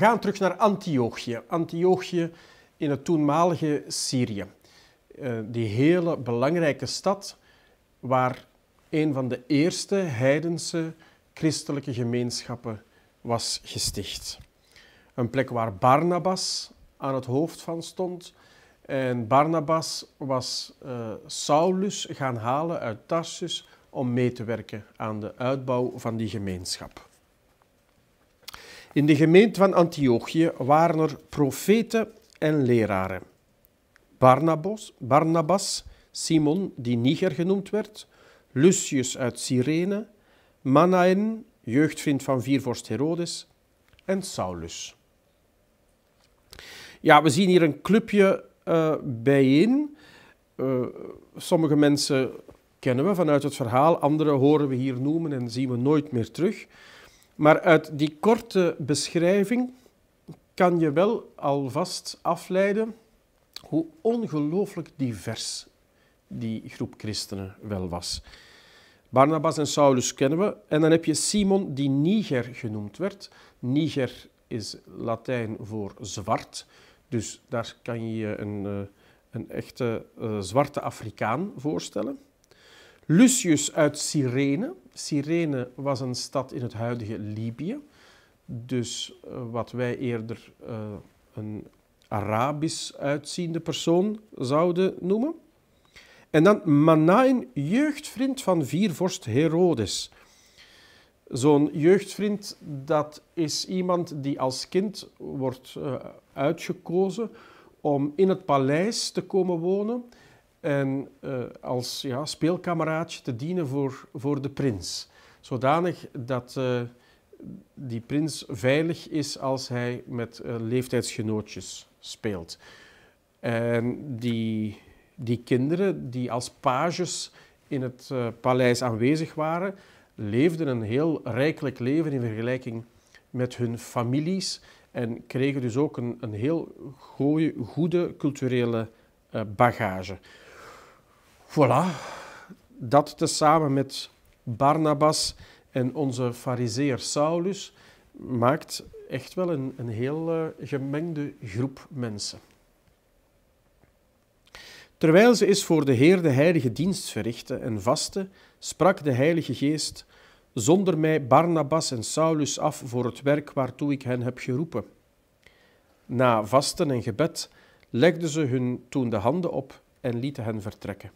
gaan terug naar Antiochië. Antiochië in het toenmalige Syrië. Eh, die hele belangrijke stad waar een van de eerste heidense christelijke gemeenschappen was gesticht. Een plek waar Barnabas aan het hoofd van stond. En Barnabas was eh, Saulus gaan halen uit Tarsus om mee te werken aan de uitbouw van die gemeenschap. In de gemeente van Antiochië waren er profeten en leraren. Barnabas, Barnabas, Simon, die Niger genoemd werd, Lucius uit Cyrene, Manaen, jeugdvriend van viervorst Herodes, en Saulus. Ja, we zien hier een clubje uh, bijeen. Eh, sommige mensen kennen we vanuit het verhaal, andere horen we hier noemen en zien we nooit meer terug. Maar uit die korte beschrijving kan je wel alvast afleiden hoe ongelooflijk divers die groep christenen wel was. Barnabas en Saulus kennen we. En dan heb je Simon die Niger genoemd werd. Niger is Latijn voor zwart. Dus daar kan je je een, eh, een echte eh, zwarte Afrikaan voorstellen. Lucius uit Cyrene. Cyrene was een stad in het huidige Libië. Dus eh, wat wij eerder eh, een Arabisch uitziende persoon zouden noemen. En dan Manain, jeugdvriend van viervorst Herodes. Zo'n jeugdvriend, dat is iemand die als kind wordt eh, uitgekozen om in het paleis te komen wonen en eh, als ja, speelkameraadje te dienen voor, voor de prins. Zodanig dat eh, die prins veilig is als hij met uh, leeftijdsgenootjes speelt. En die, die kinderen die als pages in het paleis aanwezig waren, leefden een heel rijkelijk leven in vergelijking met hun families en kregen dus ook een, een heel goeie, goede culturele bagage. Voilà, dat tezamen met Barnabas en onze fariseer Saulus maakt echt wel een, een heel eh, gemengde groep mensen. Terwijl ze is voor de Heer de heilige dienst verrichten en vasten, sprak de Heilige Geest, zonder mij Barnabas en Saulus af voor het werk waartoe ik hen heb geroepen. Na vasten en gebed legden ze hun toen de handen op en lieten hen vertrekken.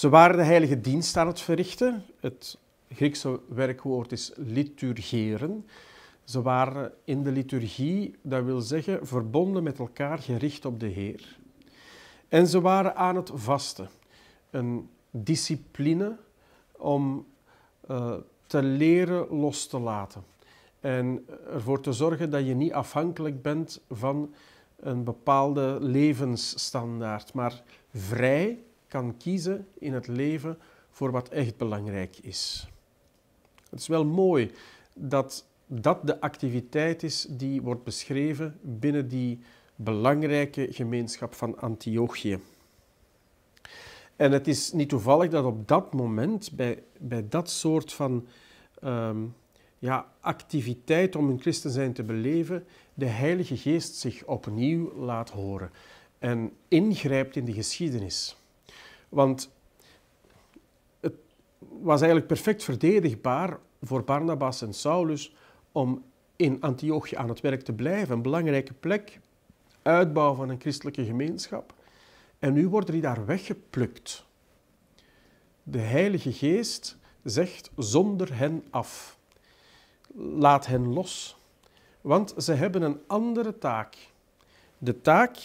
Ze waren de heilige dienst aan het verrichten. Het Griekse werkwoord is liturgeren. Ze waren in de liturgie, dat wil zeggen verbonden met elkaar, gericht op de Heer. En ze waren aan het vasten. Een discipline om eh, te leren los te laten. En ervoor te zorgen dat je niet afhankelijk bent van een bepaalde levensstandaard, maar vrij kan kiezen in het leven voor wat echt belangrijk is. Het is wel mooi dat dat de activiteit is die wordt beschreven binnen die belangrijke gemeenschap van Antiochië. En het is niet toevallig dat op dat moment, bij, bij dat soort van ehm, ja, activiteit om hun christen zijn te beleven, de Heilige Geest zich opnieuw laat horen en ingrijpt in de geschiedenis. Want het was eigenlijk perfect verdedigbaar voor Barnabas en Saulus om in Antiochië aan het werk te blijven. Een belangrijke plek, uitbouw van een christelijke gemeenschap. En nu worden die daar weggeplukt. De Heilige Geest zegt zonder hen af. Laat hen los, want ze hebben een andere taak. De taak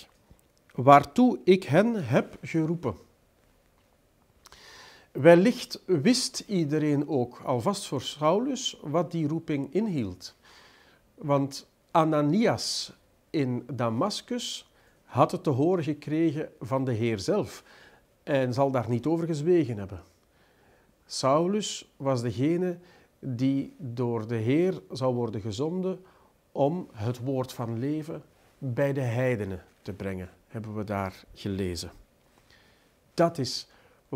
waartoe ik hen heb geroepen. Wellicht wist iedereen ook, alvast voor Saulus, wat die roeping inhield. Want Ananias in Damaskus had het te horen gekregen van de Heer zelf en zal daar niet over gezwegen hebben. Saulus was degene die door de Heer zou worden gezonden om het woord van leven bij de heidenen te brengen, hebben we daar gelezen. Dat is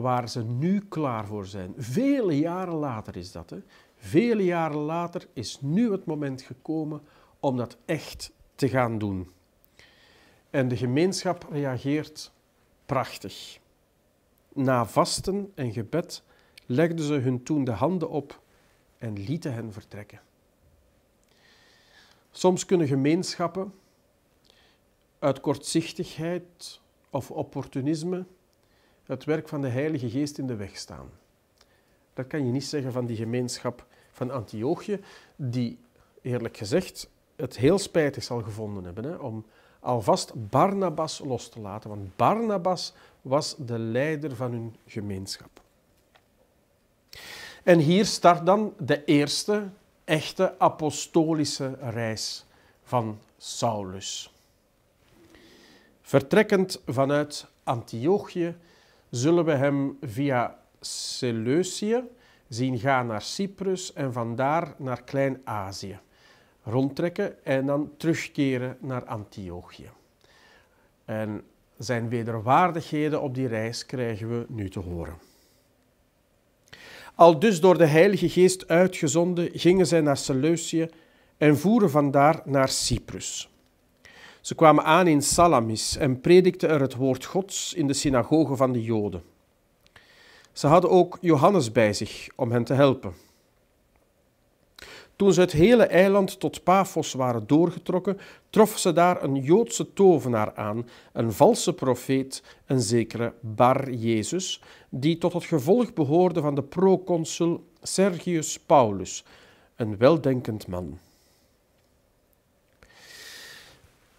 waar ze nu klaar voor zijn. Vele jaren later is dat. Hè? Vele jaren later is nu het moment gekomen om dat echt te gaan doen. En de gemeenschap reageert prachtig. Na vasten en gebed legden ze hun toen de handen op en lieten hen vertrekken. Soms kunnen gemeenschappen uit kortzichtigheid of opportunisme het werk van de Heilige Geest in de weg staan. Dat kan je niet zeggen van die gemeenschap van Antiochië, die eerlijk gezegd het heel spijtig zal gevonden hebben hè, om alvast Barnabas los te laten, want Barnabas was de leider van hun gemeenschap. En hier start dan de eerste echte apostolische reis van Saulus. Vertrekkend vanuit Antiochië zullen we hem via Seleucië zien gaan naar Cyprus en vandaar naar Klein-Azië. Rondtrekken en dan terugkeren naar Antiochië. En zijn wederwaardigheden op die reis krijgen we nu te horen. Al dus door de Heilige Geest uitgezonden, gingen zij naar Seleucië en voeren vandaar naar Cyprus. Ze kwamen aan in Salamis en predikten er het woord Gods in de synagogen van de Joden. Ze hadden ook Johannes bij zich om hen te helpen. Toen ze het hele eiland tot Paphos waren doorgetrokken, trof ze daar een Joodse tovenaar aan, een valse profeet, een zekere Bar Jezus, die tot het gevolg behoorde van de proconsul Sergius Paulus, een weldenkend man.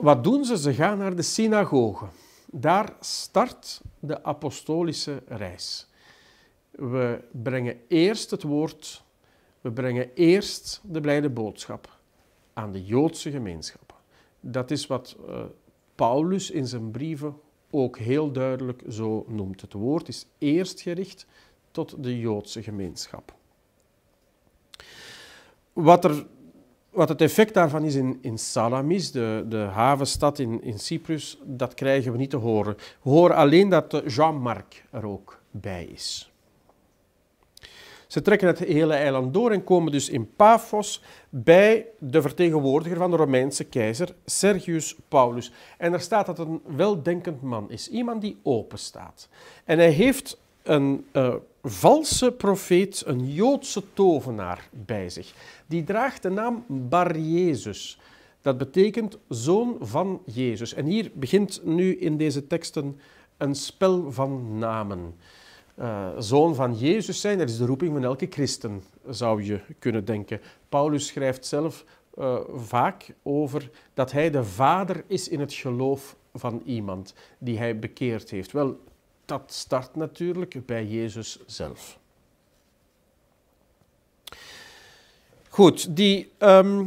Wat doen ze? Ze gaan naar de synagoge. Daar start de apostolische reis. We brengen eerst het woord, we brengen eerst de blijde boodschap aan de Joodse gemeenschappen. Dat is wat eh, Paulus in zijn brieven ook heel duidelijk zo noemt. Het woord is eerst gericht tot de Joodse gemeenschap. Wat er wat het effect daarvan is in, in Salamis, de, de havenstad in, in Cyprus, dat krijgen we niet te horen. We horen alleen dat Jean-Marc er ook bij is. Ze trekken het hele eiland door en komen dus in Paphos bij de vertegenwoordiger van de Romeinse keizer, Sergius Paulus. En er staat dat het een weldenkend man is, iemand die open staat. En hij heeft een uh, valse profeet, een Joodse tovenaar, bij zich. Die draagt de naam Bar Jezus. Dat betekent zoon van Jezus. En hier begint nu in deze teksten een spel van namen. Eh, zoon van Jezus zijn, dat is de roeping van elke christen, zou je kunnen denken. Paulus schrijft zelf eh, vaak over dat hij de vader is in het geloof van iemand die hij bekeerd heeft. Wel, dat start natuurlijk bij Jezus zelf. Goed, die ehm,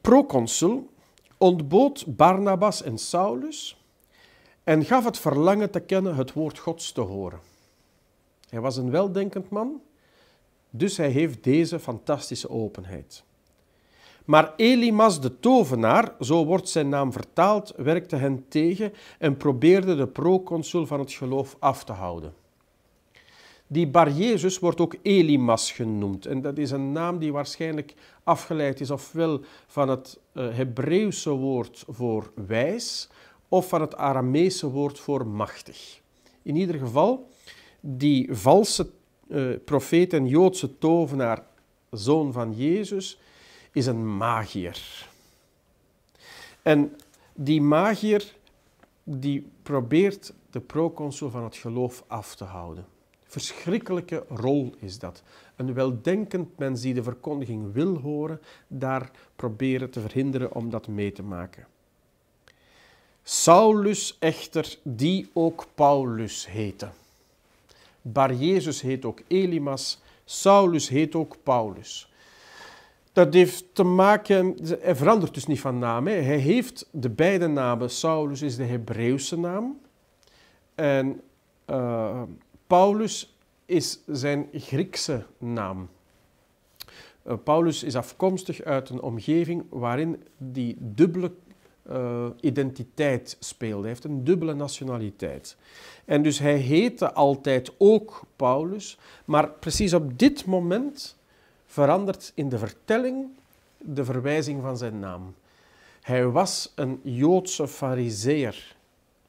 proconsul ontbood Barnabas en Saulus en gaf het verlangen te kennen het woord Gods te horen. Hij was een weldenkend man, dus hij heeft deze fantastische openheid. Maar Elimas de tovenaar, zo wordt zijn naam vertaald, werkte hen tegen en probeerde de proconsul van het geloof af te houden. Die Bar Jezus wordt ook Elimas genoemd. En dat is een naam die waarschijnlijk afgeleid is ofwel van het eh, Hebreeuwse woord voor wijs of van het Aramese woord voor machtig. In ieder geval, die valse eh, profeet en Joodse tovenaar, zoon van Jezus, is een magier. En die magier die probeert de proconsul van het geloof af te houden. Verschrikkelijke rol is dat. Een weldenkend mens die de verkondiging wil horen, daar proberen te verhinderen om dat mee te maken. Saulus echter, die ook Paulus heette. Bar Jezus heet ook Elimas, Saulus heet ook Paulus. Dat heeft te maken, hij verandert dus niet van naam. Hè. Hij heeft de beide namen. Saulus is de Hebreeuwse naam. En eh, Paulus is zijn Griekse naam. Eh, Paulus is afkomstig uit een omgeving waarin die dubbele eh, identiteit speelde. Hij heeft een dubbele nationaliteit. En dus hij heette altijd ook Paulus, maar precies op dit moment verandert in de vertelling de verwijzing van zijn naam. Hij was een Joodse fariseer,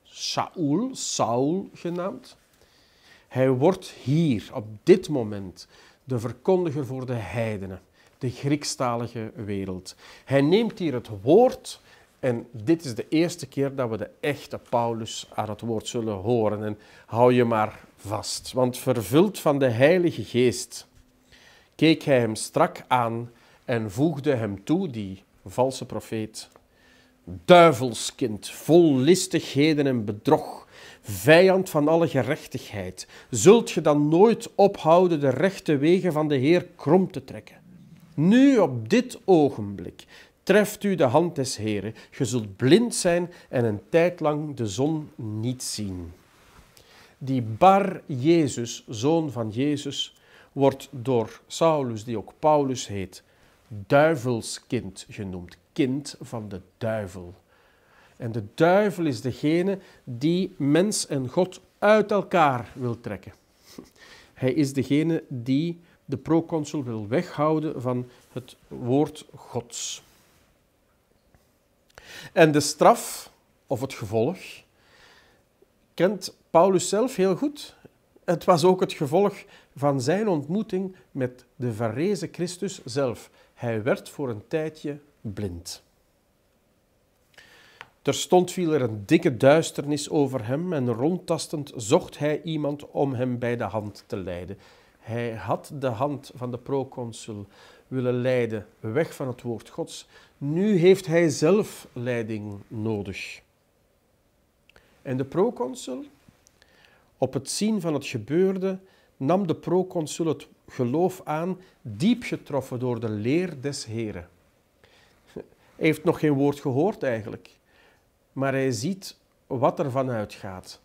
Saul, Saul genaamd. Hij wordt hier, op dit moment, de verkondiger voor de heidenen, de Griekstalige wereld. Hij neemt hier het woord en dit is de eerste keer dat we de echte Paulus aan het woord zullen horen. En hou je maar vast, want vervuld van de Heilige Geest keek hij hem strak aan en voegde hem toe, die valse profeet. Duivelskind, vol listigheden en bedrog, vijand van alle gerechtigheid, zult je dan nooit ophouden de rechte wegen van de Heer krom te trekken? Nu op dit ogenblik treft u de hand des Heren, je zult blind zijn en een tijd lang de zon niet zien. Die bar Jezus, zoon van Jezus, wordt door Saulus, die ook Paulus heet, duivelskind genoemd. Kind van de duivel. En de duivel is degene die mens en God uit elkaar wil trekken. Hij is degene die de proconsul wil weghouden van het woord Gods. En de straf, of het gevolg, kent Paulus zelf heel goed. Het was ook het gevolg van zijn ontmoeting met de verrezen Christus zelf. Hij werd voor een tijdje blind. Terstond viel er een dikke duisternis over hem en rondtastend zocht hij iemand om hem bij de hand te leiden. Hij had de hand van de proconsul willen leiden, weg van het woord Gods. Nu heeft hij zelf leiding nodig. En de proconsul, op het zien van het gebeurde nam de proconsul het geloof aan, diep getroffen door de leer des Heren. Hij heeft nog geen woord gehoord eigenlijk, maar hij ziet wat er vanuit gaat.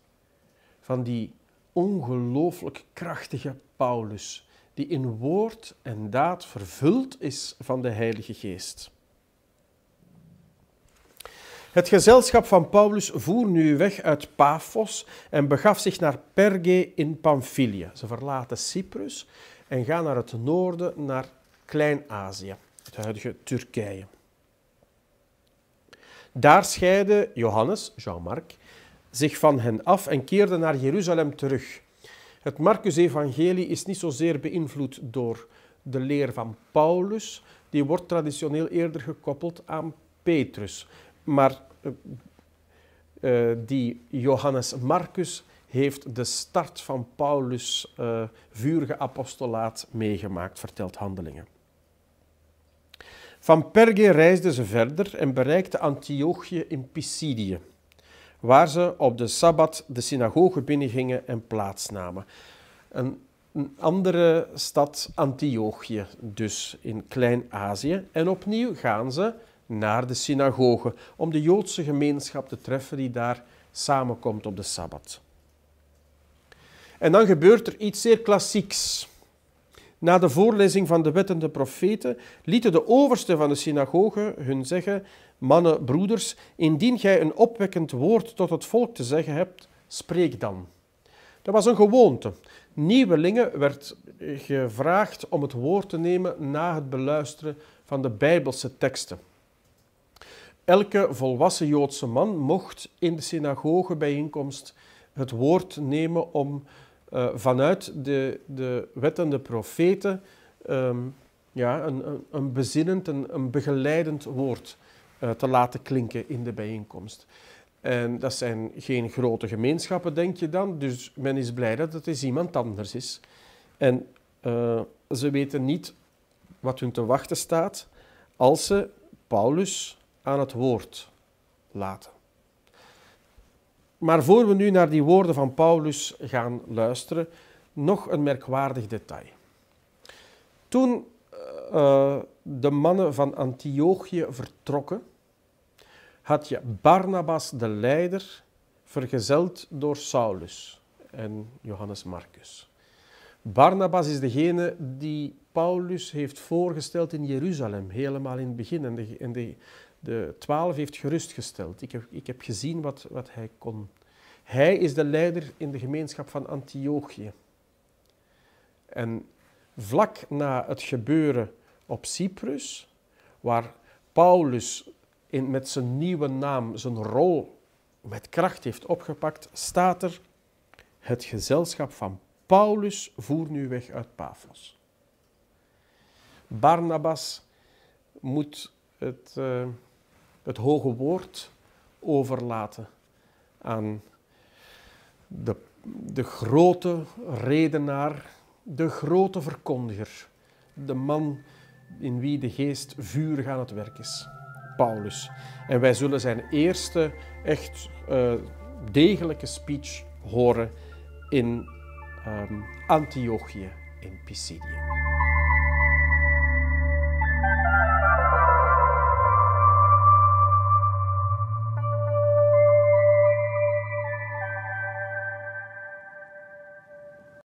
Van die ongelooflijk krachtige Paulus, die in woord en daad vervuld is van de Heilige Geest. Het gezelschap van Paulus voer nu weg uit Paphos en begaf zich naar Perge in Pamphylië. Ze verlaten Cyprus en gaan naar het noorden, naar Klein-Azië, het huidige Turkije. Daar scheidde Johannes, Jean-Marc, zich van hen af en keerde naar Jeruzalem terug. Het Marcus-evangelie is niet zozeer beïnvloed door de leer van Paulus, die wordt traditioneel eerder gekoppeld aan Petrus. Maar eh, eh, die Johannes Marcus heeft de start van Paulus' uh, apostolaat meegemaakt, vertelt Handelingen. Van Perge reisden ze verder en bereikten Antiochië in Pisidië, waar ze op de Sabbat de synagoge binnengingen en plaatsnamen. Een, een andere stad, Antiochië, dus in Klein-Azië. En opnieuw gaan ze naar de synagoge om de Joodse gemeenschap te treffen die daar samenkomt op de Sabbat. En dan gebeurt er iets zeer klassieks. Na de voorlezing van de wettende profeten lieten de oversten van de synagoge hun zeggen: Mannen, broeders, indien gij een opwekkend woord tot het volk te zeggen hebt, spreek dan. Dat was een gewoonte. Nieuwelingen werd gevraagd om het woord te nemen na het beluisteren van de Bijbelse teksten. Elke volwassen Joodse man mocht in de synagogebijeenkomst het woord nemen om eh, vanuit de, de de profeten ehm, ja, een, een, bezinnend, een, een, begeleidend woord eh, te laten klinken in de bijeenkomst. En dat zijn geen grote gemeenschappen, denk je dan. Dus men is blij dat het iemand anders is. En eh, ze weten niet wat hun te wachten staat als ze Paulus aan het woord laten. Maar voor we nu naar die woorden van Paulus gaan luisteren, nog een merkwaardig detail. Toen eh, eh, de mannen van Antiochië vertrokken, had je Barnabas de leider vergezeld door Saulus en Johannes Marcus. Barnabas is degene die Paulus heeft voorgesteld in Jeruzalem, helemaal in het begin. en de, de twaalf heeft gerustgesteld. Ik heb, ik heb gezien wat, wat hij kon. Hij is de leider in de gemeenschap van Antiochië. En vlak na het gebeuren op Cyprus, waar Paulus in, met zijn nieuwe naam zijn rol met kracht heeft opgepakt, staat er: Het gezelschap van Paulus voer nu weg uit Paphos. Barnabas moet het. Eh, het hoge woord overlaten aan de, de grote redenaar, de grote verkondiger, de man in wie de geest vurig aan het werk is, Paulus. En wij zullen zijn eerste echt eh, degelijke speech horen in um, Antiochië in Pisidië.